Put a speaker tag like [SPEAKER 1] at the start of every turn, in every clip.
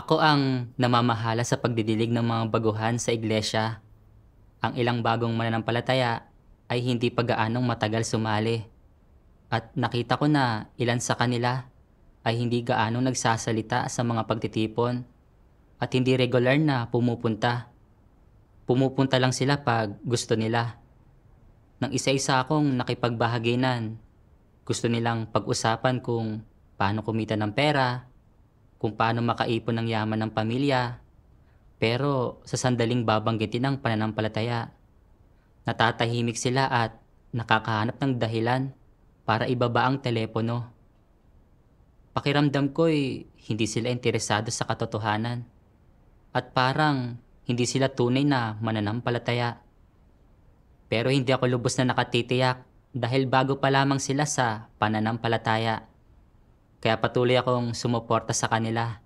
[SPEAKER 1] Ako ang namamahala sa pagdidilig ng mga baguhan sa iglesia. Ang ilang bagong mananampalataya ay hindi pa gaanong matagal sumali. At nakita ko na ilan sa kanila ay hindi gaanong nagsasalita sa mga pagtitipon at hindi regular na pumupunta. Pumupunta lang sila pag gusto nila. Nang isa-isa akong nakipagbahaginan, gusto nilang pag-usapan kung paano kumita ng pera, kung paano makaipon ng yaman ng pamilya. Pero sa sandaling babanggitin ang pananampalataya, natatahimik sila at nakakahanap ng dahilan para ibaba ang telepono. Pakiramdam ko'y hindi sila interesado sa katotohanan at parang hindi sila tunay na mananampalataya. Pero hindi ako lubos na nakatitiyak dahil bago pa lamang sila sa pananampalataya. Kaya patuloy akong sumuporta sa kanila.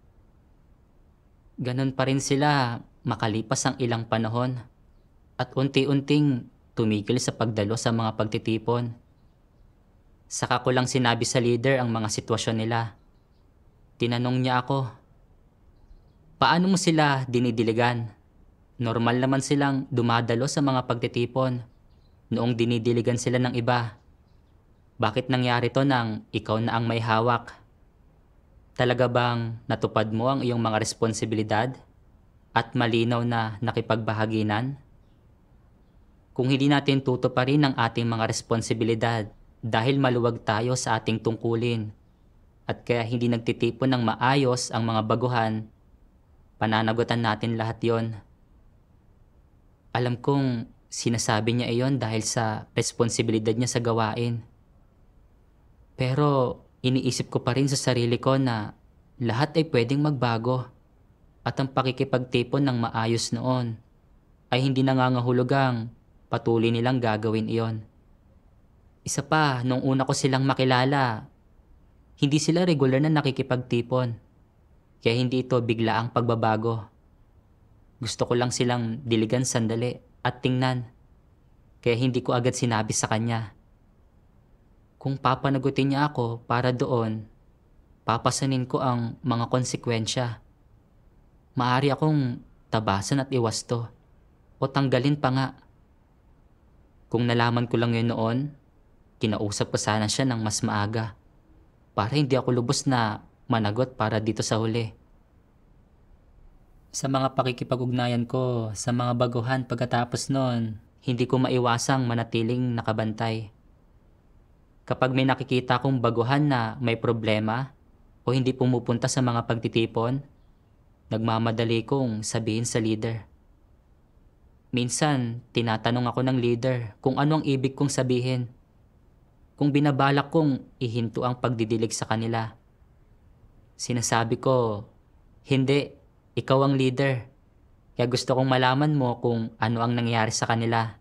[SPEAKER 1] Ganon pa rin sila makalipas ang ilang panahon at unti-unting tumigil sa pagdalo sa mga pagtitipon. Saka ko lang sinabi sa leader ang mga sitwasyon nila. Tinanong niya ako, Paano mo sila dinidiligan? Normal naman silang dumadalo sa mga pagtitipon noong dinidiligan sila ng iba. Bakit nangyari to nang ikaw na ang may hawak? Talaga bang natupad mo ang iyong mga responsibilidad at malinaw na nakipagbahaginan? Kung hindi natin tutuparin ang ating mga responsibilidad dahil maluwag tayo sa ating tungkulin at kaya hindi nagtitipon ng maayos ang mga baguhan, pananagutan natin lahat yon. Alam kong sinasabi niya iyon dahil sa responsibilidad niya sa gawain. Pero Iniisip ko pa rin sa sarili ko na lahat ay pwedeng magbago at ang pakikipagtipon ng maayos noon ay hindi nangangahulugang patuloy nilang gagawin iyon. Isa pa, nung una ko silang makilala, hindi sila regular na nakikipagtipon. Kaya hindi ito bigla ang pagbabago. Gusto ko lang silang diligan sandali at tingnan. Kaya hindi ko agad sinabi sa kanya kung papanagutin niya ako para doon, papasanin ko ang mga konsekwensya. Maari akong tabasan at iwasto o tanggalin pa nga. Kung nalaman ko lang yun noon, kinausap ko sana siya ng mas maaga para hindi ako lubos na managot para dito sa huli. Sa mga pakikipag-ugnayan ko sa mga baguhan pagkatapos noon, hindi ko maiwasang manatiling nakabantay kapag may nakikita kong baguhan na may problema o hindi pumupunta sa mga pagtitipon, nagmamadali kong sabihin sa leader. Minsan, tinatanong ako ng leader kung ano ang ibig kong sabihin. Kung binabalak kong ihinto ang pagdidilig sa kanila. Sinasabi ko, hindi, ikaw ang leader. Kaya gusto kong malaman mo kung ano ang nangyari sa kanila.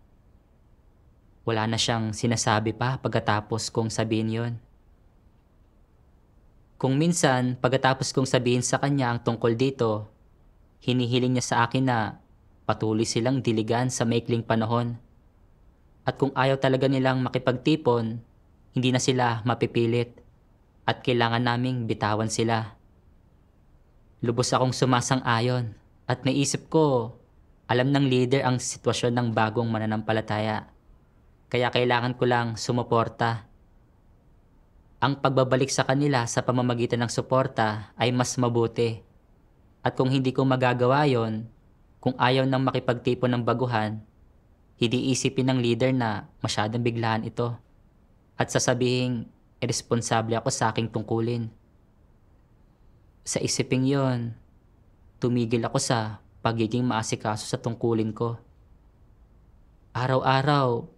[SPEAKER 1] Wala na siyang sinasabi pa pagkatapos kong sabihin yon. Kung minsan, pagkatapos kong sabihin sa kanya ang tungkol dito, hinihiling niya sa akin na patuloy silang diligan sa maikling panahon. At kung ayaw talaga nilang makipagtipon, hindi na sila mapipilit at kailangan naming bitawan sila. Lubos akong sumasang-ayon at naisip ko, alam ng leader ang sitwasyon ng bagong mananampalataya kaya kailangan ko lang sumuporta. Ang pagbabalik sa kanila sa pamamagitan ng suporta ay mas mabuti. At kung hindi ko magagawa yon, kung ayaw nang makipagtipon ng baguhan, hindi isipin ng leader na masyadong biglaan ito. At sasabihin, irresponsable ako sa aking tungkulin. Sa isiping yon, tumigil ako sa pagiging maasikaso sa tungkulin ko. Araw-araw,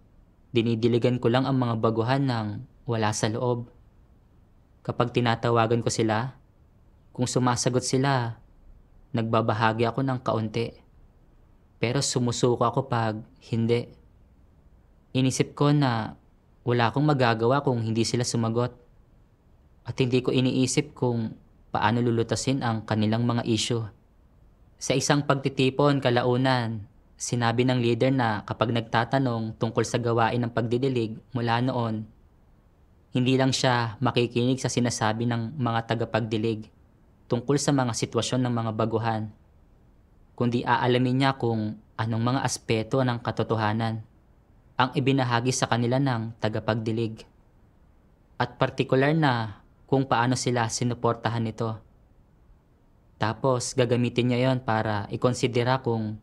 [SPEAKER 1] Dinidiligan ko lang ang mga baguhan ng wala sa loob. Kapag tinatawagan ko sila, kung sumasagot sila, nagbabahagi ako ng kaunti. Pero sumusuko ako pag hindi. Inisip ko na wala akong magagawa kung hindi sila sumagot. At hindi ko iniisip kung paano lulutasin ang kanilang mga isyo. Sa isang pagtitipon kalaunan, Sinabi ng leader na kapag nagtatanong tungkol sa gawain ng pagdidilig mula noon, hindi lang siya makikinig sa sinasabi ng mga tagapagdilig tungkol sa mga sitwasyon ng mga baguhan, kundi aalamin niya kung anong mga aspeto ng katotohanan ang ibinahagi sa kanila ng tagapagdilig. At partikular na kung paano sila sinuportahan nito. Tapos gagamitin niya yon para ikonsidera kung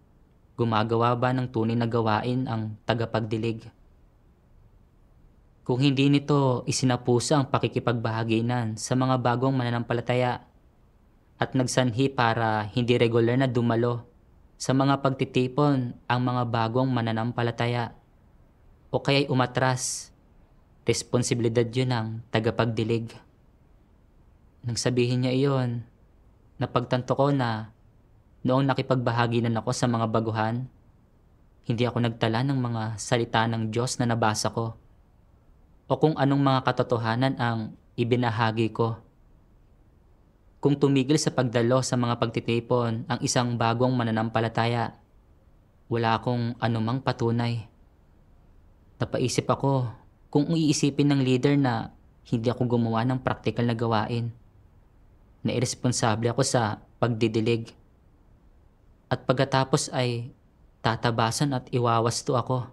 [SPEAKER 1] gumagawa ba ng tunay na gawain ang tagapagdilig? Kung hindi nito isinapusa ang pakikipagbahaginan sa mga bagong mananampalataya at nagsanhi para hindi regular na dumalo sa mga pagtitipon ang mga bagong mananampalataya o kaya'y umatras, responsibilidad yun ng tagapagdilig. Nang sabihin niya iyon, napagtanto ko na Noong nakipagbahaginan ako sa mga baguhan, hindi ako nagtala ng mga salita ng Diyos na nabasa ko o kung anong mga katotohanan ang ibinahagi ko. Kung tumigil sa pagdalo sa mga pagtitipon ang isang bagong mananampalataya, wala akong anumang patunay. Napaisip ako kung iisipin ng leader na hindi ako gumawa ng praktikal na gawain. Na irresponsable ako sa pagdidilig at pagkatapos ay tatabasan at iwawasto ako.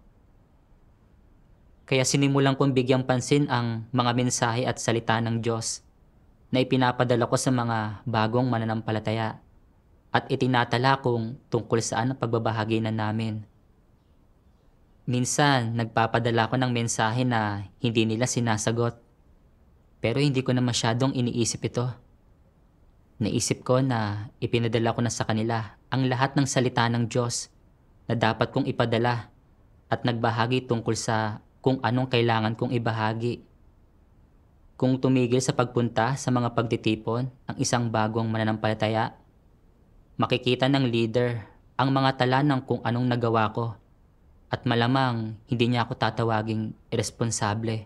[SPEAKER 1] Kaya sinimulan kong bigyang pansin ang mga mensahe at salita ng Diyos na ipinapadala ko sa mga bagong mananampalataya at itinatala kong tungkol saan ang na namin. Minsan, nagpapadala ko ng mensahe na hindi nila sinasagot. Pero hindi ko na masyadong iniisip ito. Naisip ko na ipinadala ko na sa kanila ang lahat ng salita ng Diyos na dapat kong ipadala at nagbahagi tungkol sa kung anong kailangan kong ibahagi. Kung tumigil sa pagpunta sa mga pagtitipon ang isang bagong mananampalataya, makikita ng leader ang mga tala ng kung anong nagawa ko at malamang hindi niya ako tatawaging irresponsable.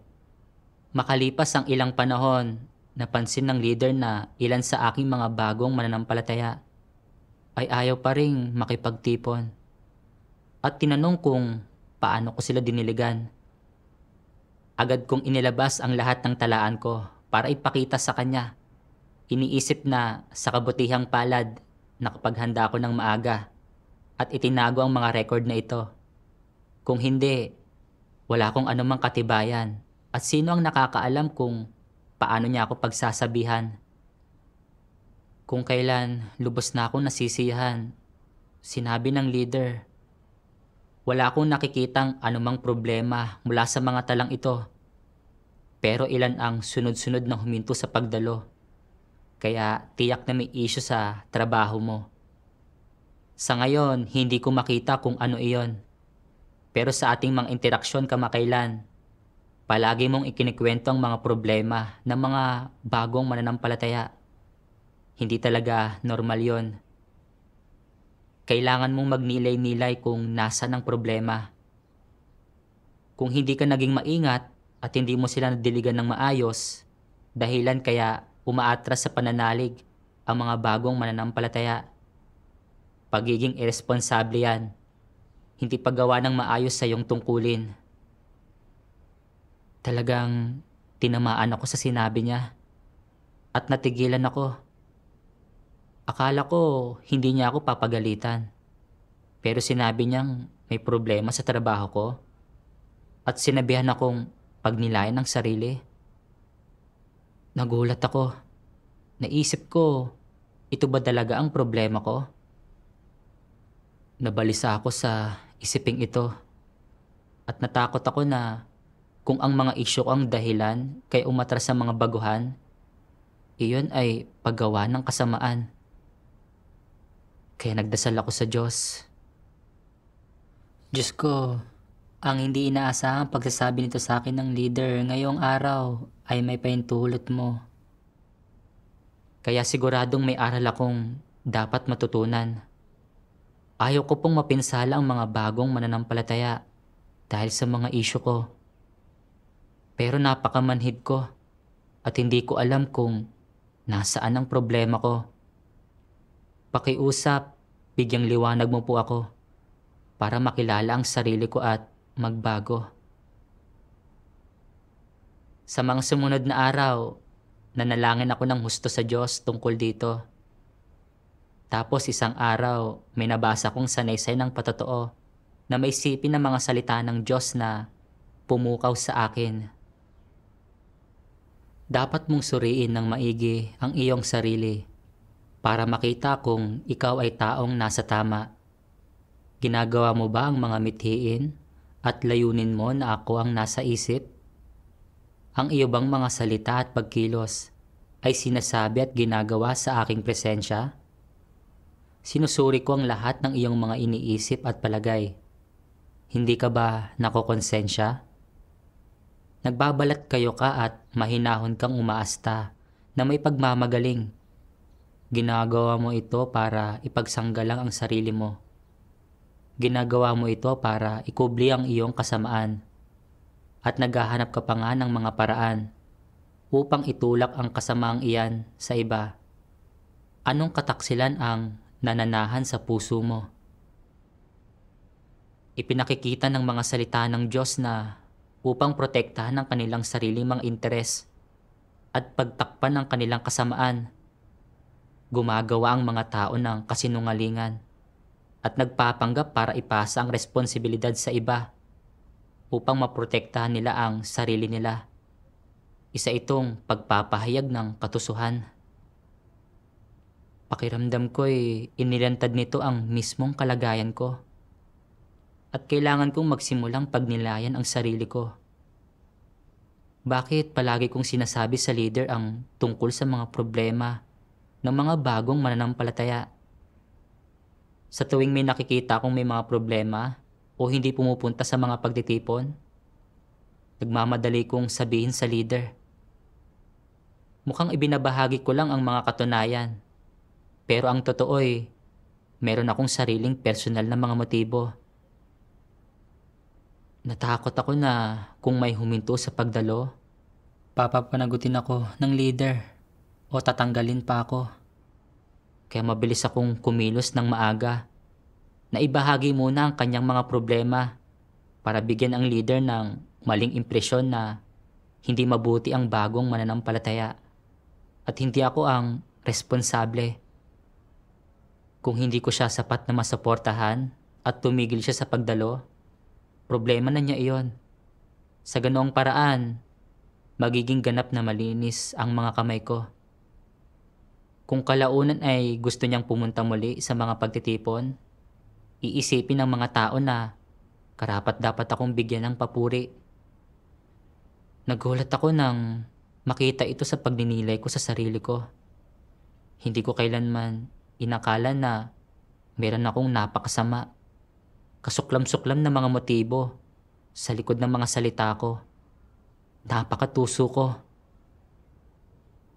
[SPEAKER 1] Makalipas ang ilang panahon Napansin ng leader na ilan sa aking mga bagong mananampalataya ay ayaw pa ring makipagtipon. At tinanong kung paano ko sila diniligan. Agad kong inilabas ang lahat ng talaan ko para ipakita sa kanya. Iniisip na sa kabutihang palad nakapaghanda ako ng maaga at itinago ang mga record na ito. Kung hindi, wala akong anumang katibayan at sino ang nakakaalam kung paano niya ako pagsasabihan. Kung kailan, lubos na ako nasisiyahan. Sinabi ng leader. Wala akong nakikitang anumang problema mula sa mga talang ito. Pero ilan ang sunod-sunod na huminto sa pagdalo. Kaya tiyak na may issue sa trabaho mo. Sa ngayon, hindi ko makita kung ano iyon. Pero sa ating mga interaksyon kamakailan, Palagi mong ikinikwento ang mga problema ng mga bagong mananampalataya. Hindi talaga normal yon. Kailangan mong magnilay-nilay kung nasan ang problema. Kung hindi ka naging maingat at hindi mo sila nadiligan ng maayos, dahilan kaya umaatras sa pananalig ang mga bagong mananampalataya. Pagiging irresponsable yan. Hindi paggawa ng maayos sa iyong tungkulin. Talagang tinamaan ako sa sinabi niya. At natigilan ako. Akala ko hindi niya ako papagalitan. Pero sinabi niyang may problema sa trabaho ko. At sinabihan akong pagnilayan ng sarili. Nagulat ako. Naisip ko, ito ba talaga ang problema ko? Nabalisa ako sa isiping ito. At natakot ako na kung ang mga isyo ang dahilan kay umatras sa mga baguhan, iyon ay paggawa ng kasamaan. Kaya nagdasal ako sa Diyos. Diyos ko, ang hindi inaasahang pagsasabi nito sa akin ng leader ngayong araw ay may paintulot mo. Kaya siguradong may aral akong dapat matutunan. Ayaw ko pong mapinsala ang mga bagong mananampalataya dahil sa mga isyo ko. Pero napakamanhid ko at hindi ko alam kung nasaan ang problema ko. Pakiusap, bigyang liwanag mo po ako para makilala ang sarili ko at magbago. Sa mga sumunod na araw, nanalangin ako ng husto sa Diyos tungkol dito. Tapos isang araw, may nabasa kong sanaysay ng patotoo na may sipin ng mga salita ng Diyos na pumukaw sa akin dapat mong suriin ng maigi ang iyong sarili para makita kung ikaw ay taong nasa tama. Ginagawa mo ba ang mga mithiin at layunin mo na ako ang nasa isip? Ang iyo bang mga salita at pagkilos ay sinasabi at ginagawa sa aking presensya? Sinusuri ko ang lahat ng iyong mga iniisip at palagay. Hindi ka ba nakokonsensya? Nagbabalat kayo ka at mahinahon kang umaasta na may pagmamagaling. Ginagawa mo ito para ipagsanggalang ang sarili mo. Ginagawa mo ito para ikubli ang iyong kasamaan. At naghahanap ka pa nga ng mga paraan upang itulak ang kasamaang iyan sa iba. Anong kataksilan ang nananahan sa puso mo? Ipinakikita ng mga salita ng Diyos na upang protektahan ang kanilang sariling mga interes at pagtakpan ng kanilang kasamaan. Gumagawa ang mga tao ng kasinungalingan at nagpapanggap para ipasa ang responsibilidad sa iba upang maprotektahan nila ang sarili nila. Isa itong pagpapahayag ng katusuhan. Pakiramdam ko'y inilantad nito ang mismong kalagayan ko at kailangan kong magsimulang pagnilayan ang sarili ko. Bakit palagi kong sinasabi sa leader ang tungkol sa mga problema ng mga bagong mananampalataya? Sa tuwing may nakikita kong may mga problema o hindi pumupunta sa mga pagtitipon, nagmamadali kong sabihin sa leader. Mukhang ibinabahagi ko lang ang mga katunayan. Pero ang totoo ay, meron akong sariling personal na mga motibo Natakot ako na kung may huminto sa pagdalo, papapanagutin ako ng leader o tatanggalin pa ako. Kaya mabilis akong kumilos ng maaga na ibahagi muna ang kanyang mga problema para bigyan ang leader ng maling impresyon na hindi mabuti ang bagong mananampalataya at hindi ako ang responsable. Kung hindi ko siya sapat na masuportahan at tumigil siya sa pagdalo, Problema na niya iyon. Sa ganoong paraan, magiging ganap na malinis ang mga kamay ko. Kung kalaunan ay gusto niyang pumunta muli sa mga pagtitipon, iisipin ng mga tao na karapat dapat akong bigyan ng papuri. Nagulat ako nang makita ito sa pagninilay ko sa sarili ko. Hindi ko kailanman inakala na meron akong napakasama kasuklam-suklam na mga motibo sa likod ng mga salita ko. Napakatuso ko.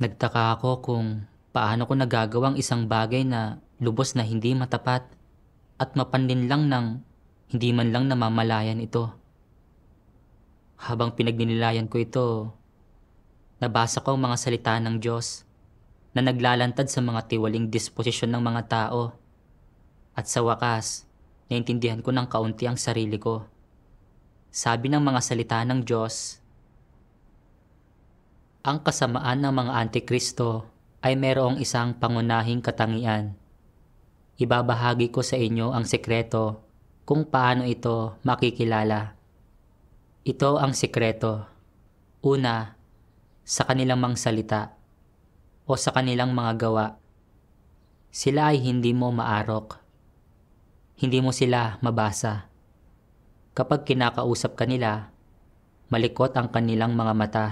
[SPEAKER 1] Nagtaka ako kung paano ko nagagawang isang bagay na lubos na hindi matapat at mapanlin lang ng hindi man lang namamalayan ito. Habang pinagninilayan ko ito, nabasa ko ang mga salita ng Diyos na naglalantad sa mga tiwaling disposisyon ng mga tao at sa wakas naintindihan ko ng kaunti ang sarili ko. Sabi ng mga salita ng Diyos, Ang kasamaan ng mga antikristo ay merong isang pangunahing katangian. Ibabahagi ko sa inyo ang sekreto kung paano ito makikilala. Ito ang sekreto. Una, sa kanilang mga salita o sa kanilang mga gawa. Sila ay hindi mo maarok hindi mo sila mabasa. Kapag kinakausap kanila, malikot ang kanilang mga mata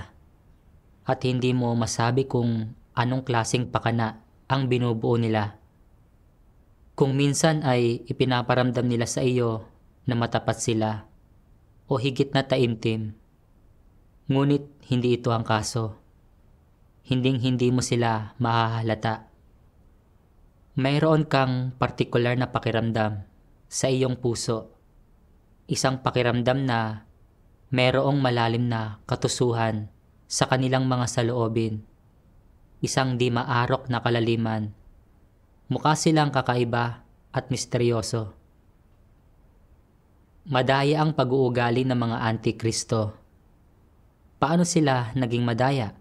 [SPEAKER 1] at hindi mo masabi kung anong klasing pakana ang binubuo nila. Kung minsan ay ipinaparamdam nila sa iyo na matapat sila o higit na taimtim. Ngunit hindi ito ang kaso. Hinding-hindi mo sila mahahalata mayroon kang partikular na pakiramdam sa iyong puso. Isang pakiramdam na merong malalim na katusuhan sa kanilang mga saloobin. Isang di maarok na kalaliman. Mukha silang kakaiba at misteryoso. Madaya ang pag-uugali ng mga antikristo. Paano sila naging madaya?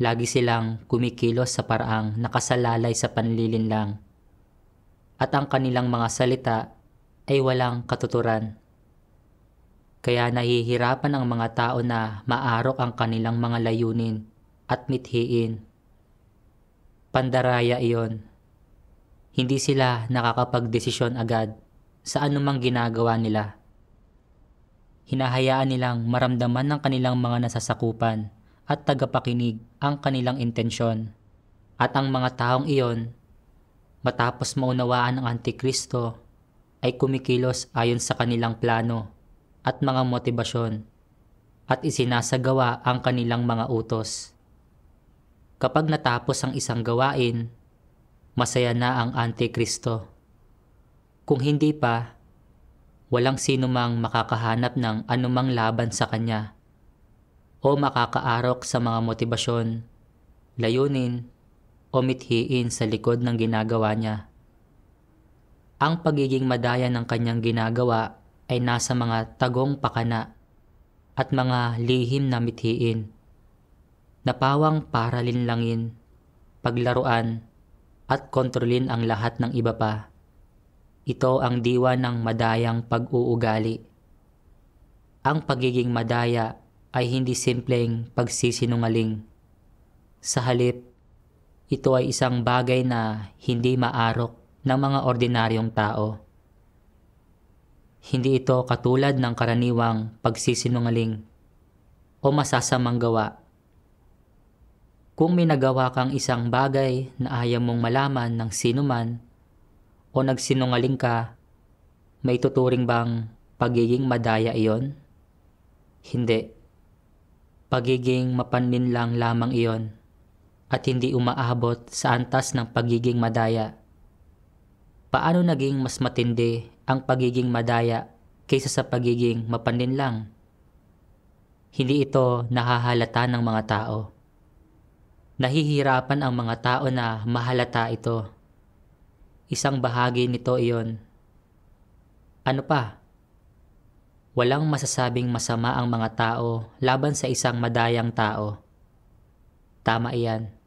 [SPEAKER 1] Lagi silang kumikilos sa paraang nakasalalay sa panlilinlang at ang kanilang mga salita ay walang katuturan. Kaya nahihirapan ang mga tao na maarok ang kanilang mga layunin at mithiin. Pandaraya iyon. Hindi sila nakakapagdesisyon agad sa anumang ginagawa nila. Hinahayaan nilang maramdaman ng kanilang mga nasasakupan at tagapakinig ang kanilang intensyon at ang mga taong iyon matapos maunawaan ang Antikristo, ay kumikilos ayon sa kanilang plano at mga motibasyon at isinasagawa ang kanilang mga utos. Kapag natapos ang isang gawain, masaya na ang Antikristo. Kung hindi pa, walang sino mang makakahanap ng anumang laban sa kanya o makakaarok sa mga motibasyon, layunin umithiin sa likod ng ginagawa niya. Ang pagiging madaya ng kanyang ginagawa ay nasa mga tagong pakana at mga lihim na mithiin. Napawang paralinlangin, paglaruan, at kontrolin ang lahat ng iba pa. Ito ang diwa ng madayang pag-uugali. Ang pagiging madaya ay hindi simpleng pagsisinungaling. Sa halip, ito ay isang bagay na hindi maarok ng mga ordinaryong tao. Hindi ito katulad ng karaniwang pagsisinungaling o masasamang gawa. Kung may nagawa kang isang bagay na ayaw mong malaman ng sino man o nagsinungaling ka, may tuturing bang pagiging madaya iyon? Hindi. Pagiging mapanlinlang lamang iyon at hindi umaabot sa antas ng pagiging madaya. Paano naging mas matindi ang pagiging madaya kaysa sa pagiging mapanlinlang? Hindi ito nahahalata ng mga tao. Nahihirapan ang mga tao na mahalata ito. Isang bahagi nito iyon. Ano pa? Walang masasabing masama ang mga tao laban sa isang madayang tao. Tama iyan.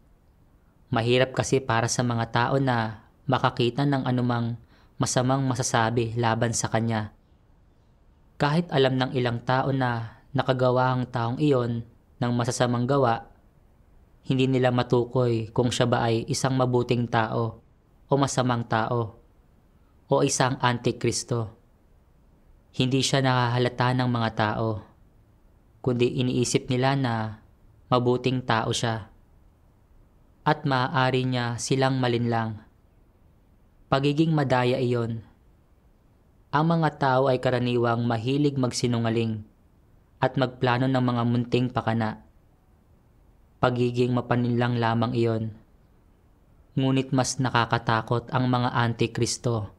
[SPEAKER 1] Mahirap kasi para sa mga tao na makakita ng anumang masamang masasabi laban sa kanya. Kahit alam ng ilang tao na nakagawa ang taong iyon ng masasamang gawa, hindi nila matukoy kung siya ba ay isang mabuting tao o masamang tao o isang antikristo. Hindi siya nakahalata ng mga tao, kundi iniisip nila na mabuting tao siya at maaari niya silang malinlang. Pagiging madaya iyon. Ang mga tao ay karaniwang mahilig magsinungaling at magplano ng mga munting pakana. Pagiging mapaninlang lamang iyon. Ngunit mas nakakatakot ang mga antikristo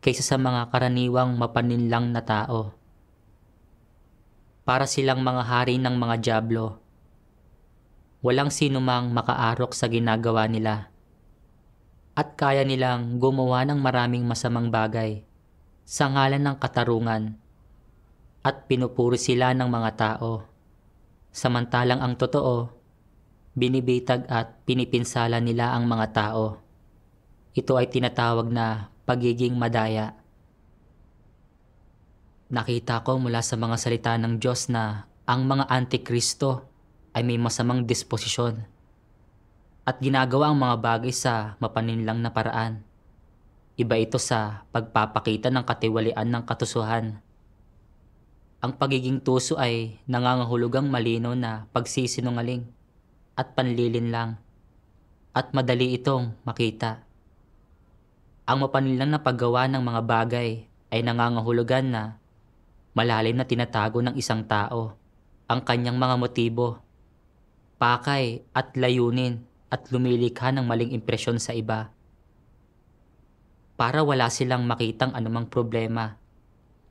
[SPEAKER 1] kaysa sa mga karaniwang mapaninlang na tao. Para silang mga hari ng mga jablo walang sinumang makaarok sa ginagawa nila. At kaya nilang gumawa ng maraming masamang bagay sa ngalan ng katarungan at pinupuri sila ng mga tao. Samantalang ang totoo, binibitag at pinipinsala nila ang mga tao. Ito ay tinatawag na pagiging madaya. Nakita ko mula sa mga salita ng Diyos na ang mga antikristo ay may masamang disposisyon at ginagawa ang mga bagay sa mapaninlang na paraan. Iba ito sa pagpapakita ng katiwalian ng katusuhan. Ang pagiging tuso ay nangangahulugang malino na pagsisinungaling at panlilin lang at madali itong makita. Ang mapaninlang na paggawa ng mga bagay ay nangangahulugan na malalim na tinatago ng isang tao ang kanyang mga motibo pakay at layunin at lumilikha ng maling impresyon sa iba para wala silang makitang anumang problema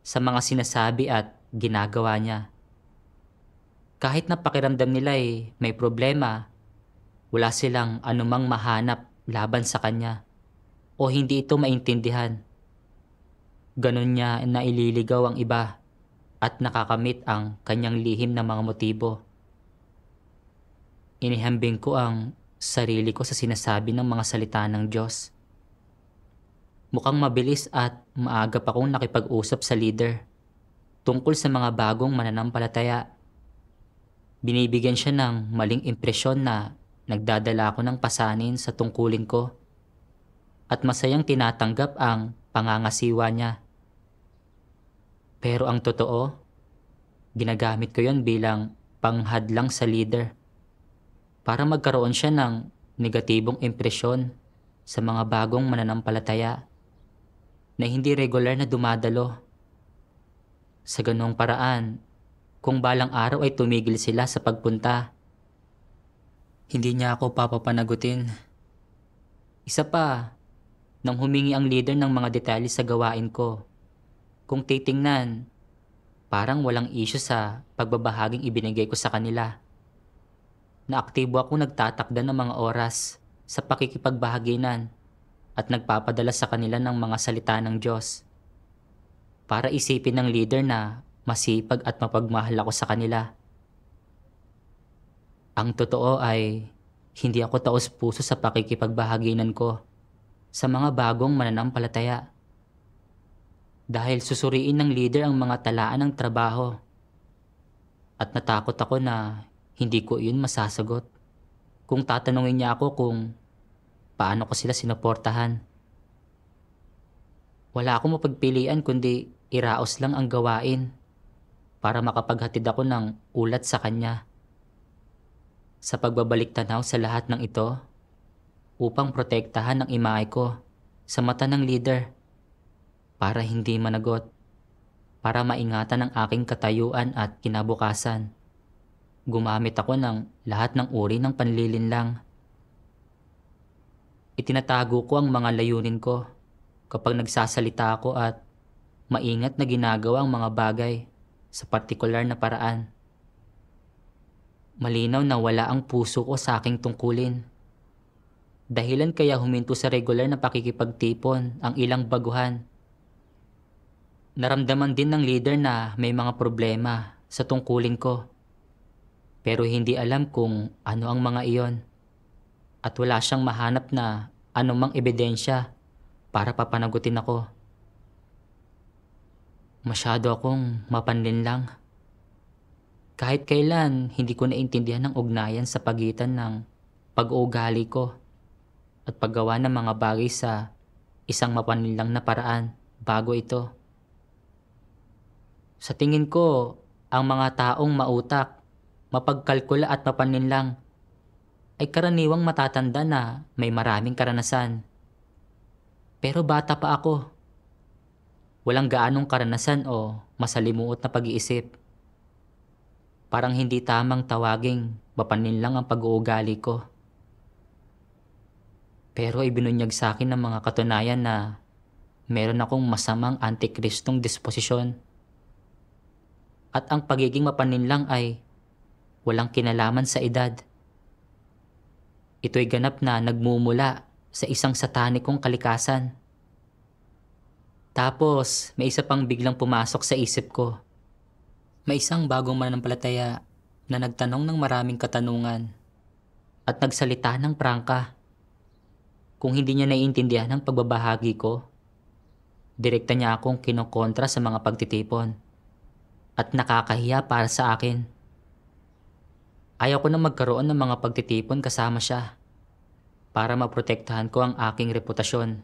[SPEAKER 1] sa mga sinasabi at ginagawa niya. Kahit na pakiramdam nila ay may problema, wala silang anumang mahanap laban sa kanya o hindi ito maintindihan. Ganon niya naililigaw ang iba at nakakamit ang kanyang lihim na mga motibo. Inihambing ko ang sarili ko sa sinasabi ng mga salita ng Diyos. Mukhang mabilis at maaga pa kong nakipag-usap sa leader tungkol sa mga bagong mananampalataya. Binibigyan siya ng maling impresyon na nagdadala ako ng pasanin sa tungkulin ko at masayang tinatanggap ang pangangasiwa niya. Pero ang totoo, ginagamit ko yon bilang panghadlang sa leader para magkaroon siya ng negatibong impresyon sa mga bagong mananampalataya na hindi regular na dumadalo. Sa ganong paraan, kung balang araw ay tumigil sila sa pagpunta, hindi niya ako papapanagutin. Isa pa, nang humingi ang leader ng mga detalye sa gawain ko, kung titingnan, parang walang isyo sa pagbabahaging ibinigay ko sa kanila na aktibo ako nagtatakda ng mga oras sa pakikipagbahaginan at nagpapadala sa kanila ng mga salita ng Diyos. Para isipin ng leader na masipag at mapagmahal ako sa kanila. Ang totoo ay hindi ako taos puso sa pakikipagbahaginan ko sa mga bagong mananampalataya. Dahil susuriin ng leader ang mga talaan ng trabaho at natakot ako na hindi ko yun masasagot. Kung tatanungin niya ako kung paano ko sila sinuportahan. Wala akong mapagpilian kundi iraos lang ang gawain para makapaghatid ako ng ulat sa kanya. Sa pagbabalik tanaw sa lahat ng ito, upang protektahan ang imahe ko sa mata ng leader para hindi managot, para maingatan ang aking katayuan at kinabukasan gumamit ako ng lahat ng uri ng panlilinlang. Itinatago ko ang mga layunin ko kapag nagsasalita ako at maingat na ginagawa ang mga bagay sa partikular na paraan. Malinaw na wala ang puso ko sa aking tungkulin. Dahilan kaya huminto sa regular na pakikipagtipon ang ilang baguhan. Naramdaman din ng leader na may mga problema sa tungkulin ko pero hindi alam kung ano ang mga iyon. At wala siyang mahanap na anumang ebidensya para papanagutin ako. Masyado akong mapanlin lang. Kahit kailan, hindi ko naintindihan ang ugnayan sa pagitan ng pag-uugali ko at paggawa ng mga bagay sa isang mapanlilang na paraan bago ito. Sa tingin ko, ang mga taong mautak mapagkalkula at mapaninlang ay karaniwang matatanda na may maraming karanasan. Pero bata pa ako. Walang gaanong karanasan o masalimuot na pag-iisip. Parang hindi tamang tawaging mapaninlang ang pag-uugali ko. Pero ibinunyag sa akin ng mga katunayan na meron akong masamang antikristong disposisyon. At ang pagiging mapaninlang ay walang kinalaman sa edad. Ito'y ganap na nagmumula sa isang satanikong kalikasan. Tapos, may isa pang biglang pumasok sa isip ko. May isang bagong manampalataya na nagtanong ng maraming katanungan at nagsalita ng prangka. Kung hindi niya naiintindihan ang pagbabahagi ko, direkta niya akong kinokontra sa mga pagtitipon at nakakahiya para sa akin. Ayaw ko na magkaroon ng mga pagtitipon kasama siya para maprotektahan ko ang aking reputasyon.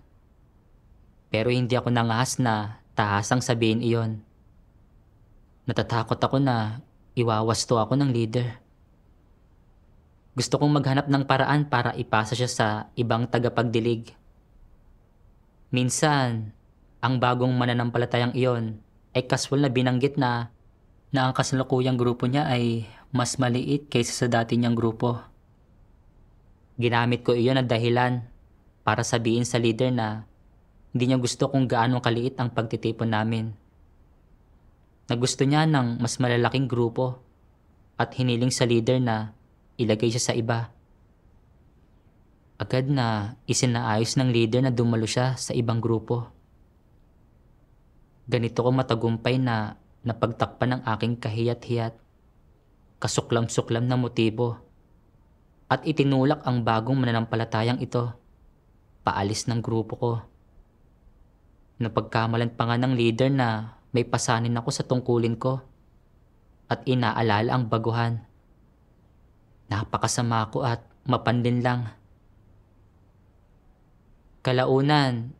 [SPEAKER 1] Pero hindi ako nangahas na tahasang sabihin iyon. Natatakot ako na iwawasto ako ng leader. Gusto kong maghanap ng paraan para ipasa siya sa ibang tagapagdilig. Minsan, ang bagong mananampalatayang iyon ay kaswal na binanggit na na ang kasalukuyang grupo niya ay mas maliit kaysa sa dati niyang grupo. Ginamit ko iyon na dahilan para sabihin sa leader na hindi niya gusto kung gaano kaliit ang pagtitipon namin. Nagusto niya ng mas malalaking grupo at hiniling sa leader na ilagay siya sa iba. Agad na isinaayos ng leader na dumalo siya sa ibang grupo. Ganito ko matagumpay na napagtakpan ng aking kahiyat-hiyat kasuklam-suklam na motibo at itinulak ang bagong mananampalatayang ito paalis ng grupo ko. Napagkamalan pa nga ng leader na may pasanin ako sa tungkulin ko at inaalala ang baguhan. Napakasama ko at mapandin lang. Kalaunan,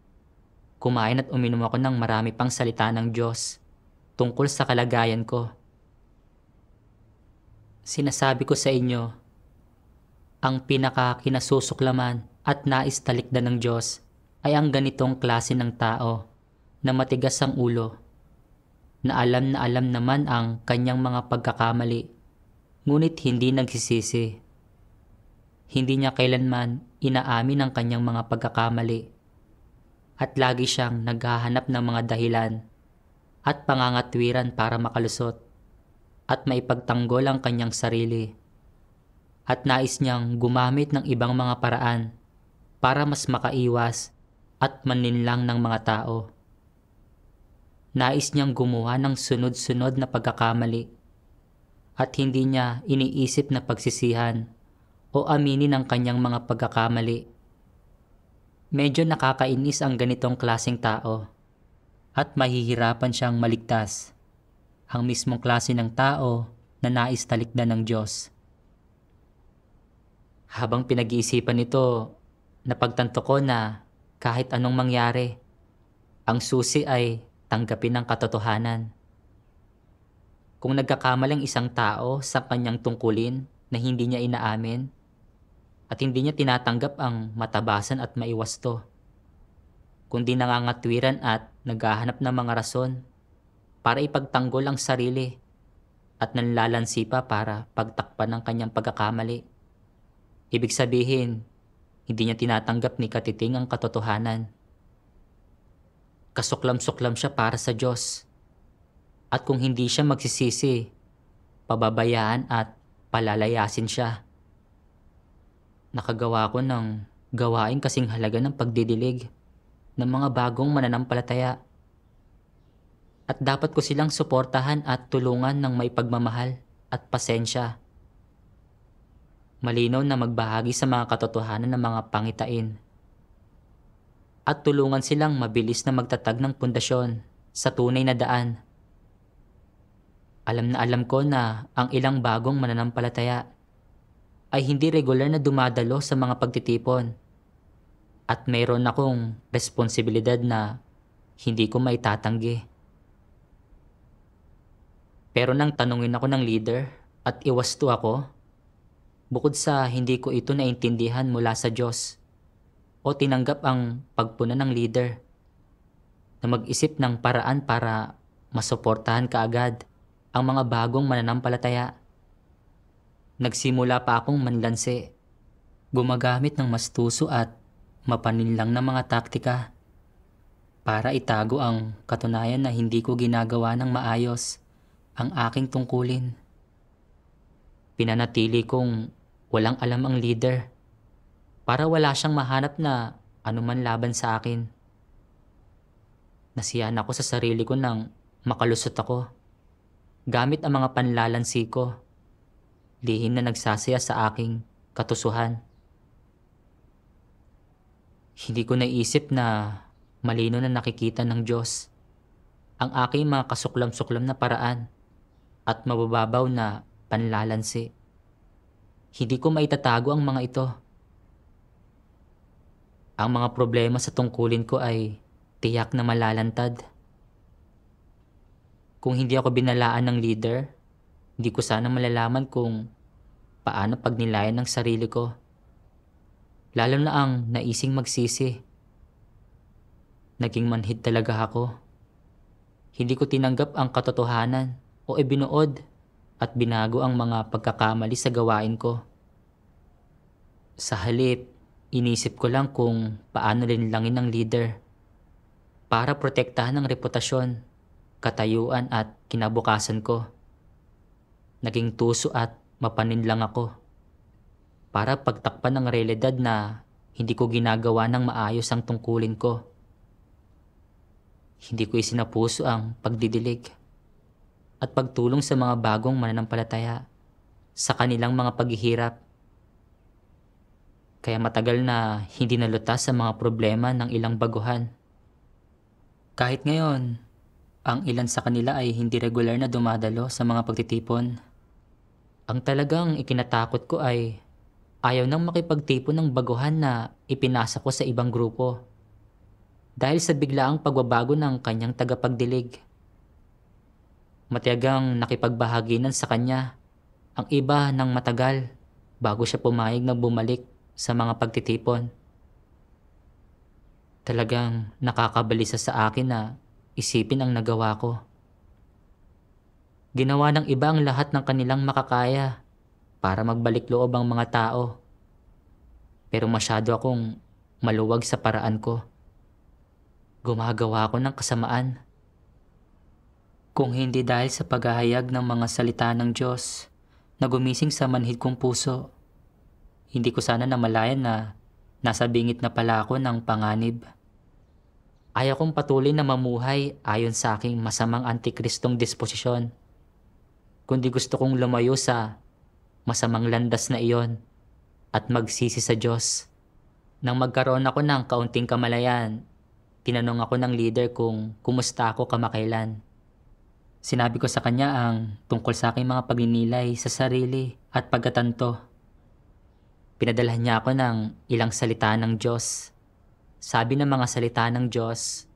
[SPEAKER 1] kumain at uminom ako ng marami pang salita ng Diyos tungkol sa kalagayan ko sinasabi ko sa inyo, ang pinakakinasusuklaman at nais talikda ng Diyos ay ang ganitong klase ng tao na matigas ang ulo, na alam na alam naman ang kanyang mga pagkakamali, ngunit hindi nagsisisi. Hindi niya kailanman inaamin ang kanyang mga pagkakamali at lagi siyang naghahanap ng mga dahilan at pangangatwiran para makalusot at maipagtanggol ang kanyang sarili. At nais niyang gumamit ng ibang mga paraan para mas makaiwas at maninlang ng mga tao. Nais niyang gumawa ng sunod-sunod na pagkakamali at hindi niya iniisip na pagsisihan o aminin ang kanyang mga pagkakamali. Medyo nakakainis ang ganitong klasing tao at mahihirapan siyang maligtas ang mismong klase ng tao na nais talikdan ng Diyos. Habang pinag-iisipan ito, napagtanto ko na kahit anong mangyari, ang susi ay tanggapin ang katotohanan. Kung nagkakamalang isang tao sa kanyang tungkulin na hindi niya inaamin at hindi niya tinatanggap ang matabasan at maiwasto, kundi nangangatwiran at naghahanap ng mga rason para ipagtanggol ang sarili at nanlalansi pa para pagtakpan ng kanyang pagkakamali. Ibig sabihin, hindi niya tinatanggap ni Katiting ang katotohanan. Kasuklam-suklam siya para sa Diyos. At kung hindi siya magsisisi, pababayaan at palalayasin siya. Nakagawa ko ng gawain kasing halaga ng pagdidilig ng mga bagong mananampalataya at dapat ko silang suportahan at tulungan ng may pagmamahal at pasensya. Malinaw na magbahagi sa mga katotohanan ng mga pangitain at tulungan silang mabilis na magtatag ng pundasyon sa tunay na daan. Alam na alam ko na ang ilang bagong mananampalataya ay hindi regular na dumadalo sa mga pagtitipon at mayroon akong responsibilidad na hindi ko maitatanggi. Pero nang tanungin ako ng leader at iwasto ako, bukod sa hindi ko ito naintindihan mula sa Diyos o tinanggap ang pagpuna ng leader na mag-isip ng paraan para masuportahan kaagad ang mga bagong mananampalataya. Nagsimula pa akong manlansi, gumagamit ng mastuso at mapaninlang na mga taktika para itago ang katunayan na hindi ko ginagawa ng maayos ang aking tungkulin. Pinanatili kong walang alam ang leader para wala siyang mahanap na anuman laban sa akin. Nasiyahan ako sa sarili ko nang makalusot ako. Gamit ang mga panlalansi ko. Lihim na nagsasaya sa aking katusuhan. Hindi ko naisip na malino na nakikita ng Diyos ang aking mga kasuklam-suklam na paraan at mabababaw na panlalansi. Hindi ko maitatago ang mga ito. Ang mga problema sa tungkulin ko ay tiyak na malalantad. Kung hindi ako binalaan ng leader, hindi ko sana malalaman kung paano pagnilayan ng sarili ko. Lalo na ang naising magsisi. Naging manhid talaga ako. Hindi ko tinanggap ang katotohanan o ibinuod at binago ang mga pagkakamali sa gawain ko. Sa halip, inisip ko lang kung paano linlangin ng leader para protektahan ang reputasyon, katayuan at kinabukasan ko. Naging tuso at mapaninlang ako para pagtakpan ng realidad na hindi ko ginagawa ng maayos ang tungkulin ko. Hindi ko isinapuso ang pagdidilig at pagtulong sa mga bagong mananampalataya sa kanilang mga paghihirap. Kaya matagal na hindi nalutas sa mga problema ng ilang baguhan. Kahit ngayon, ang ilan sa kanila ay hindi regular na dumadalo sa mga pagtitipon. Ang talagang ikinatakot ko ay ayaw nang makipagtipon ng baguhan na ipinasa ko sa ibang grupo. Dahil sa biglaang pagbabago ng kanyang tagapagdilig. Matiyagang nakipagbahaginan sa kanya ang iba ng matagal bago siya pumayag na bumalik sa mga pagtitipon. Talagang nakakabalisa sa akin na isipin ang nagawa ko. Ginawa ng iba ang lahat ng kanilang makakaya para magbalik loob ang mga tao. Pero masyado akong maluwag sa paraan ko. Gumagawa ako ng kasamaan kung hindi dahil sa paghahayag ng mga salita ng Diyos na gumising sa manhid kong puso. Hindi ko sana namalayan na nasa bingit na pala ako ng panganib. Ayaw kong patuloy na mamuhay ayon sa aking masamang antikristong disposisyon. Kundi gusto kong lumayo sa masamang landas na iyon at magsisi sa Diyos. Nang magkaroon ako ng kaunting kamalayan, tinanong ako ng leader kung kumusta ako kamakailan. Sinabi ko sa kanya ang tungkol sa aking mga pagninilay sa sarili at pagkatanto. Pinadalhan niya ako ng ilang salita ng Diyos. Sabi ng mga salita ng Diyos,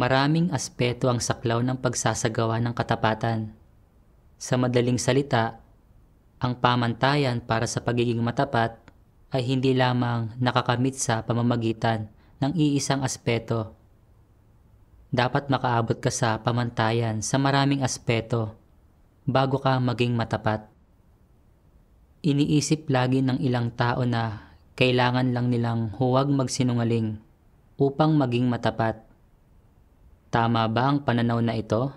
[SPEAKER 1] Maraming aspeto ang saklaw ng pagsasagawa ng katapatan. Sa madaling salita, ang pamantayan para sa pagiging matapat ay hindi lamang nakakamit sa pamamagitan ng iisang aspeto dapat makaabot ka sa pamantayan sa maraming aspeto bago ka maging matapat. Iniisip lagi ng ilang tao na kailangan lang nilang huwag magsinungaling upang maging matapat. Tama ba ang pananaw na ito?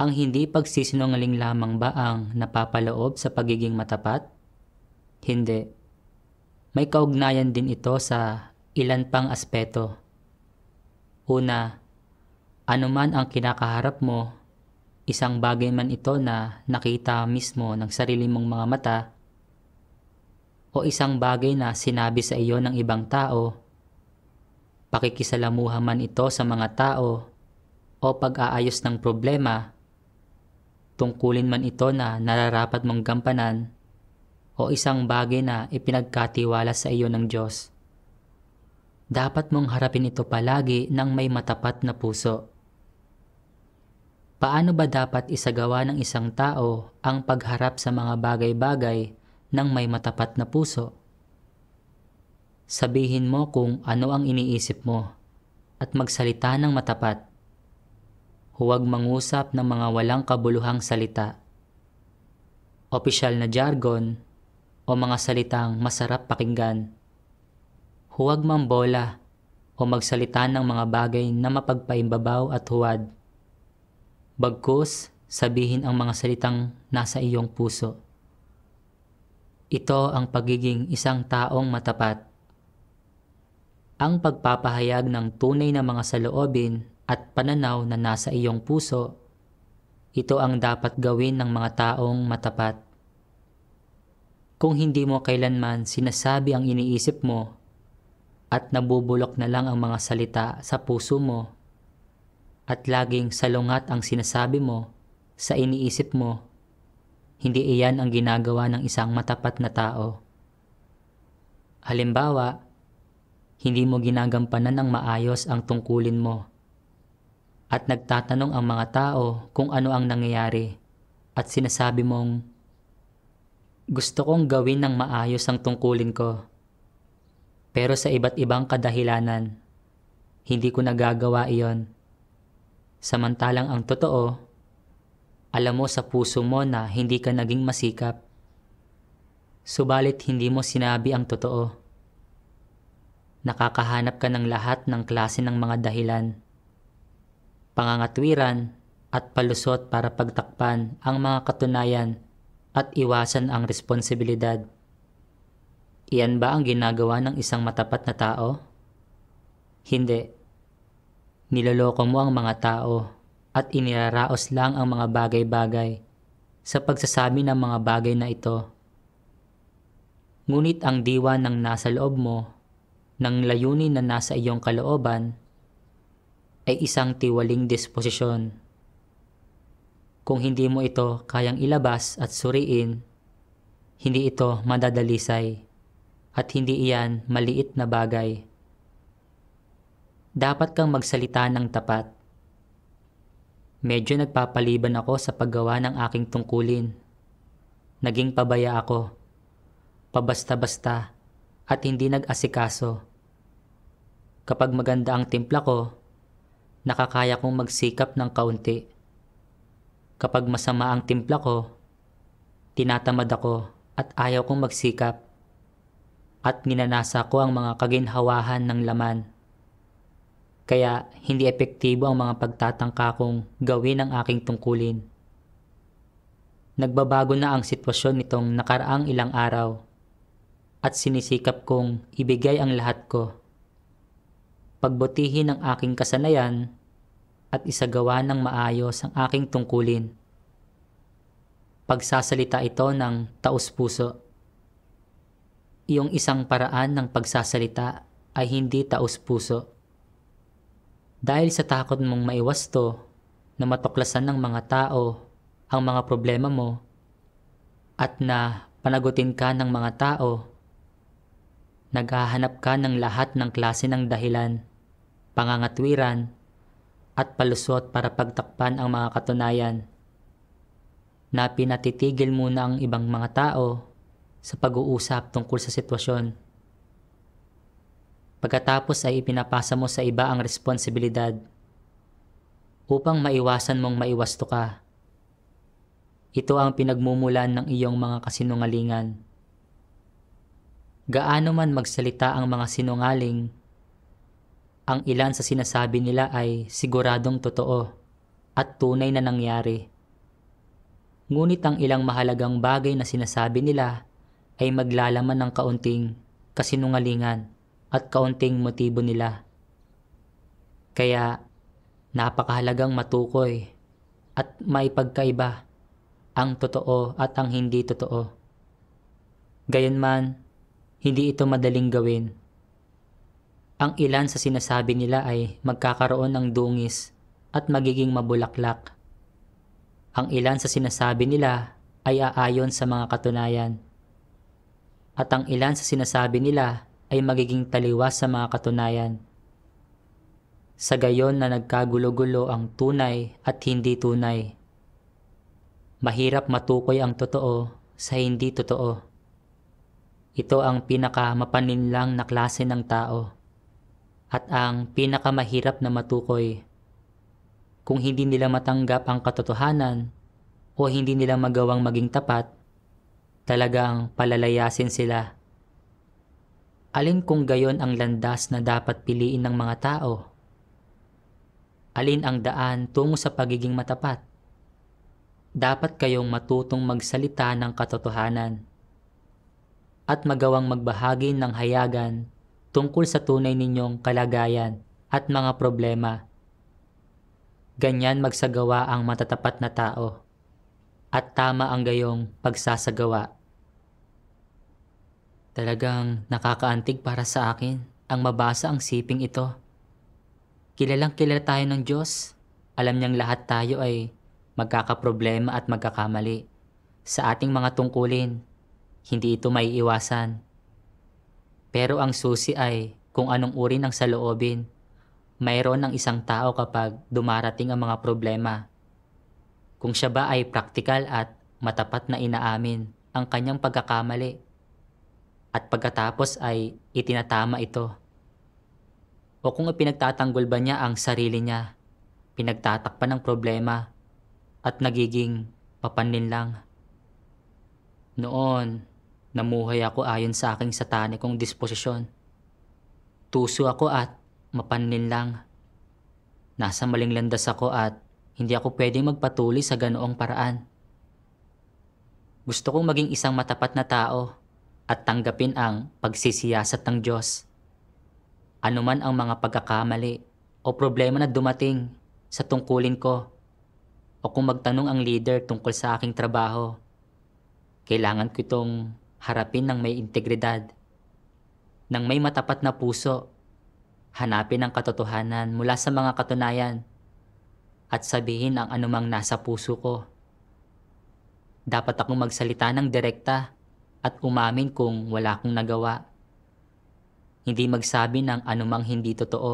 [SPEAKER 1] Ang hindi pagsisinungaling lamang ba ang napapaloob sa pagiging matapat? Hindi. May kaugnayan din ito sa ilan pang aspeto Una, anuman ang kinakaharap mo, isang bagay man ito na nakita mismo ng sarili mong mga mata, o isang bagay na sinabi sa iyo ng ibang tao, pakikisalamuha man ito sa mga tao, o pag-aayos ng problema, tungkulin man ito na nararapat mong gampanan, o isang bagay na ipinagkatiwala sa iyo ng Diyos. Dapat mong harapin ito palagi ng may matapat na puso. Paano ba dapat isagawa ng isang tao ang pagharap sa mga bagay-bagay ng may matapat na puso? Sabihin mo kung ano ang iniisip mo at magsalita ng matapat. Huwag mangusap ng mga walang kabuluhang salita, opisyal na jargon, o mga salitang masarap pakinggan Huwag mambola o magsalita ng mga bagay na mapagpaimbabaw at huwad. Bagkus, sabihin ang mga salitang nasa iyong puso. Ito ang pagiging isang taong matapat. Ang pagpapahayag ng tunay na mga saloobin at pananaw na nasa iyong puso, ito ang dapat gawin ng mga taong matapat. Kung hindi mo kailanman sinasabi ang iniisip mo at nabubulok na lang ang mga salita sa puso mo at laging salungat ang sinasabi mo sa iniisip mo, hindi iyan ang ginagawa ng isang matapat na tao. Halimbawa, hindi mo ginagampanan ng maayos ang tungkulin mo at nagtatanong ang mga tao kung ano ang nangyayari at sinasabi mong, Gusto kong gawin ng maayos ang tungkulin ko pero sa iba't ibang kadahilanan, hindi ko nagagawa iyon. Samantalang ang totoo, alam mo sa puso mo na hindi ka naging masikap. Subalit hindi mo sinabi ang totoo. Nakakahanap ka ng lahat ng klase ng mga dahilan. Pangangatwiran at palusot para pagtakpan ang mga katunayan at iwasan ang responsibilidad. Iyan ba ang ginagawa ng isang matapat na tao? Hindi. Niloloko mo ang mga tao at iniraraos lang ang mga bagay-bagay sa pagsasabi ng mga bagay na ito. Ngunit ang diwa ng nasa loob mo, ng layunin na nasa iyong kalooban, ay isang tiwaling disposisyon. Kung hindi mo ito kayang ilabas at suriin, hindi ito madadalisay at hindi iyan maliit na bagay. Dapat kang magsalita ng tapat. Medyo nagpapaliban ako sa paggawa ng aking tungkulin. Naging pabaya ako. Pabasta-basta at hindi nag-asikaso. Kapag maganda ang timpla ko, nakakaya kong magsikap ng kaunti. Kapag masama ang timpla ko, tinatamad ako at ayaw kong magsikap at ninanasa ko ang mga kaginhawahan ng laman. Kaya hindi epektibo ang mga pagtatangka kong gawin ang aking tungkulin. Nagbabago na ang sitwasyon nitong nakaraang ilang araw at sinisikap kong ibigay ang lahat ko. Pagbutihin ang aking kasanayan at isagawa ng maayos ang aking tungkulin. Pagsasalita ito ng taus-puso iyong isang paraan ng pagsasalita ay hindi taos-puso. Dahil sa takot mong maiwasto na matuklasan ng mga tao ang mga problema mo at na panagutin ka ng mga tao, naghahanap ka ng lahat ng klase ng dahilan, pangangatwiran, at palusot para pagtakpan ang mga katunayan na pinatitigil muna ang ibang mga tao sa pag-uusap tungkol sa sitwasyon. Pagkatapos ay ipinapasa mo sa iba ang responsibilidad upang maiwasan mong maiwasto ka. Ito ang pinagmumulan ng iyong mga kasinungalingan. Gaano man magsalita ang mga sinungaling, ang ilan sa sinasabi nila ay siguradong totoo at tunay na nangyari. Ngunit ang ilang mahalagang bagay na sinasabi nila ay maglalaman ng kaunting kasinungalingan at kaunting motibo nila. Kaya napakahalagang matukoy at may pagkaiba ang totoo at ang hindi totoo. Gayunman, hindi ito madaling gawin. Ang ilan sa sinasabi nila ay magkakaroon ng dungis at magiging mabulaklak. Ang ilan sa sinasabi nila ay aayon sa mga katunayan at ang ilan sa sinasabi nila ay magiging taliwas sa mga katunayan. Sa gayon na nagkagulo-gulo ang tunay at hindi tunay. Mahirap matukoy ang totoo sa hindi totoo. Ito ang pinakamapaninlang na klase ng tao at ang pinakamahirap na matukoy. Kung hindi nila matanggap ang katotohanan o hindi nila magawang maging tapat, talagang palalayasin sila. Alin kung gayon ang landas na dapat piliin ng mga tao? Alin ang daan tungo sa pagiging matapat? Dapat kayong matutong magsalita ng katotohanan at magawang magbahagi ng hayagan tungkol sa tunay ninyong kalagayan at mga problema. Ganyan magsagawa ang matatapat na tao at tama ang gayong pagsasagawa. Talagang nakakaantig para sa akin ang mabasa ang siping ito. Kilalang kilala tayo ng Diyos. Alam niyang lahat tayo ay magkakaproblema at magkakamali sa ating mga tungkulin. Hindi ito may iwasan. Pero ang susi ay kung anong uri ng saloobin. Mayroon ng isang tao kapag dumarating ang mga problema kung siya ba ay praktikal at matapat na inaamin ang kanyang pagkakamali at pagkatapos ay itinatama ito. O kung pinagtatanggol ba niya ang sarili niya, pinagtatakpan ng problema at nagiging papanin lang. Noon, namuhay ako ayon sa aking satanikong disposisyon. Tuso ako at mapanin lang. Nasa maling landas ako at hindi ako pwedeng magpatuloy sa ganoong paraan. Gusto kong maging isang matapat na tao at tanggapin ang pagsisiyasat ng Diyos. Ano man ang mga pagkakamali o problema na dumating sa tungkulin ko o kung magtanong ang leader tungkol sa aking trabaho, kailangan ko itong harapin ng may integridad, Nang may matapat na puso, hanapin ang katotohanan mula sa mga katunayan at sabihin ang anumang nasa puso ko. Dapat akong magsalita ng direkta at umamin kung wala akong nagawa. Hindi magsabi ng anumang hindi totoo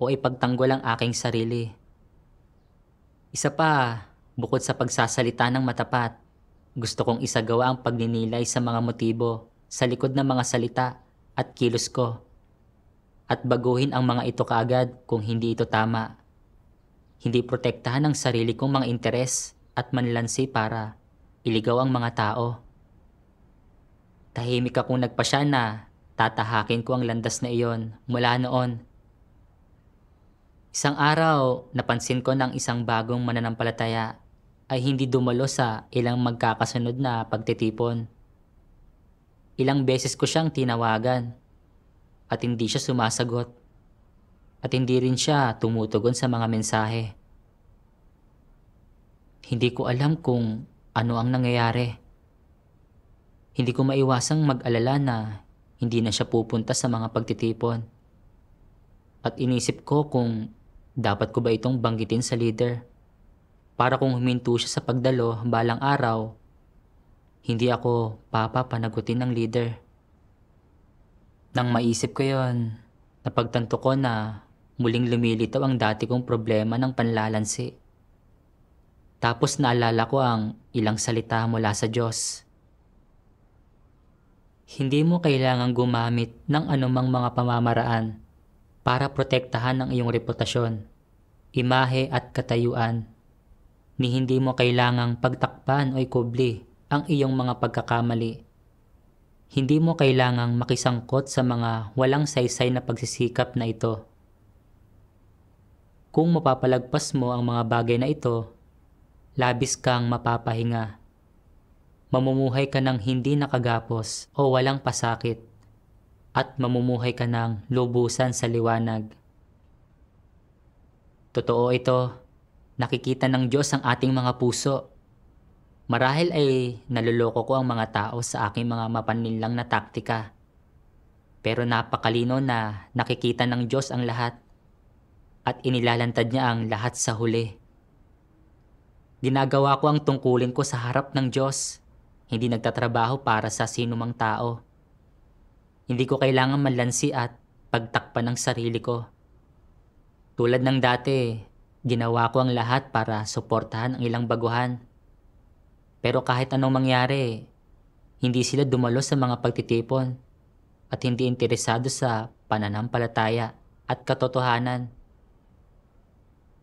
[SPEAKER 1] o ipagtanggol ang aking sarili. Isa pa, bukod sa pagsasalita ng matapat, gusto kong isagawa ang pagninilay sa mga motibo sa likod ng mga salita at kilos ko at baguhin ang mga ito kaagad kung hindi ito tama. Hindi protektahan ang sarili kong mga interes at manlansi para iligaw ang mga tao. Tahimik akong nagpasya na tatahakin ko ang landas na iyon mula noon. Isang araw, napansin ko ng isang bagong mananampalataya ay hindi dumalo sa ilang magkakasunod na pagtitipon. Ilang beses ko siyang tinawagan at hindi siya sumasagot at hindi rin siya tumutugon sa mga mensahe. Hindi ko alam kung ano ang nangyayari. Hindi ko maiwasang mag-alala na hindi na siya pupunta sa mga pagtitipon. At inisip ko kung dapat ko ba itong banggitin sa leader. Para kung huminto siya sa pagdalo balang araw, hindi ako papapanagutin ng leader. Nang maisip ko yon, napagtanto ko na Muling lumilitaw ang dati kong problema ng panlalansi. Tapos naalala ko ang ilang salita mula sa Diyos. Hindi mo kailangang gumamit ng anumang mga pamamaraan para protektahan ang iyong reputasyon, imahe at katayuan. Ni hindi mo kailangang pagtakpan o ikubli ang iyong mga pagkakamali. Hindi mo kailangang makisangkot sa mga walang saysay na pagsisikap na ito kung mapapalagpas mo ang mga bagay na ito, labis kang mapapahinga. Mamumuhay ka ng hindi nakagapos o walang pasakit at mamumuhay ka ng lubusan sa liwanag. Totoo ito, nakikita ng Diyos ang ating mga puso. Marahil ay naluloko ko ang mga tao sa aking mga mapanlinlang na taktika. Pero napakalino na nakikita ng Diyos ang lahat at inilalantad niya ang lahat sa huli. Ginagawa ko ang tungkulin ko sa harap ng Diyos. Hindi nagtatrabaho para sa sinumang tao. Hindi ko kailangan manlansi at pagtakpan ng sarili ko. Tulad ng dati, ginawa ko ang lahat para suportahan ang ilang baguhan. Pero kahit anong mangyari, hindi sila dumalo sa mga pagtitipon at hindi interesado sa pananampalataya at katotohanan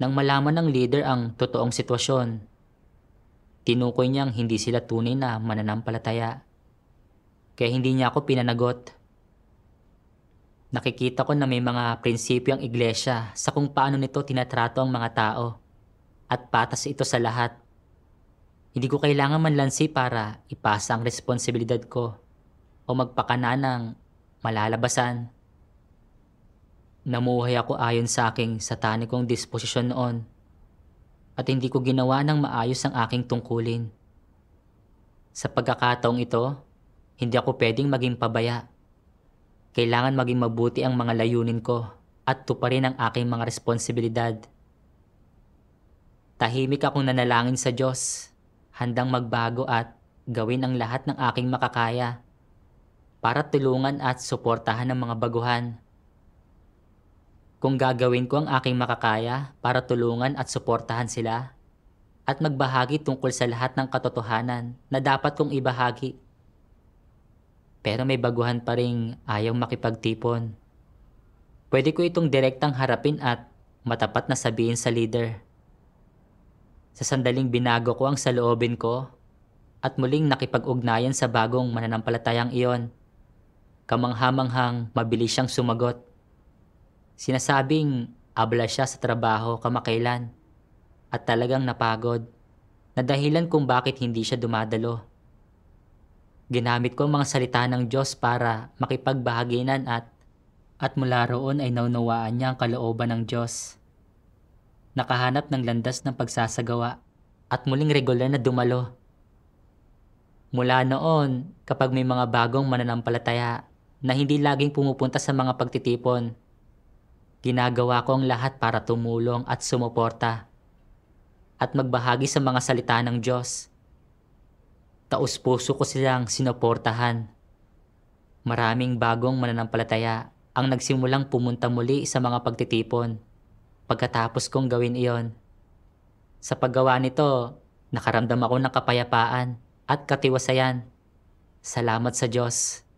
[SPEAKER 1] nang malaman ng leader ang totoong sitwasyon. Tinukoy niyang hindi sila tunay na mananampalataya. Kaya hindi niya ako pinanagot. Nakikita ko na may mga prinsipyo ang iglesia sa kung paano nito tinatrato ang mga tao at patas ito sa lahat. Hindi ko kailangan manlansi para ipasa ang responsibilidad ko o magpakana ng malalabasan. Namuhay ako ayon sa aking satanikong disposisyon noon at hindi ko ginawa ng maayos ang aking tungkulin. Sa pagkakataong ito, hindi ako pwedeng maging pabaya. Kailangan maging mabuti ang mga layunin ko at tuparin ang aking mga responsibilidad. Tahimik akong nanalangin sa Diyos, handang magbago at gawin ang lahat ng aking makakaya para tulungan at suportahan ng mga baguhan kung gagawin ko ang aking makakaya para tulungan at suportahan sila at magbahagi tungkol sa lahat ng katotohanan na dapat kong ibahagi. Pero may baguhan pa rin ayaw makipagtipon. Pwede ko itong direktang harapin at matapat na sabihin sa leader. Sa sandaling binago ko ang saloobin ko at muling nakipag-ugnayan sa bagong mananampalatayang iyon. Kamanghamanghang mabilis siyang sumagot. Sinasabing abla siya sa trabaho kamakailan at talagang napagod na dahilan kung bakit hindi siya dumadalo. Ginamit ko ang mga salita ng Diyos para makipagbahaginan at at mula roon ay naunawaan niya ang kalooban ng Diyos. Nakahanap ng landas ng pagsasagawa at muling regular na dumalo. Mula noon, kapag may mga bagong mananampalataya na hindi laging pumupunta sa mga pagtitipon, Ginagawa ko ang lahat para tumulong at sumuporta at magbahagi sa mga salita ng Diyos. Taos puso ko silang sinuportahan. Maraming bagong mananampalataya ang nagsimulang pumunta muli sa mga pagtitipon pagkatapos kong gawin iyon. Sa paggawa nito, nakaramdam ako ng kapayapaan at katiwasayan. Salamat sa Diyos.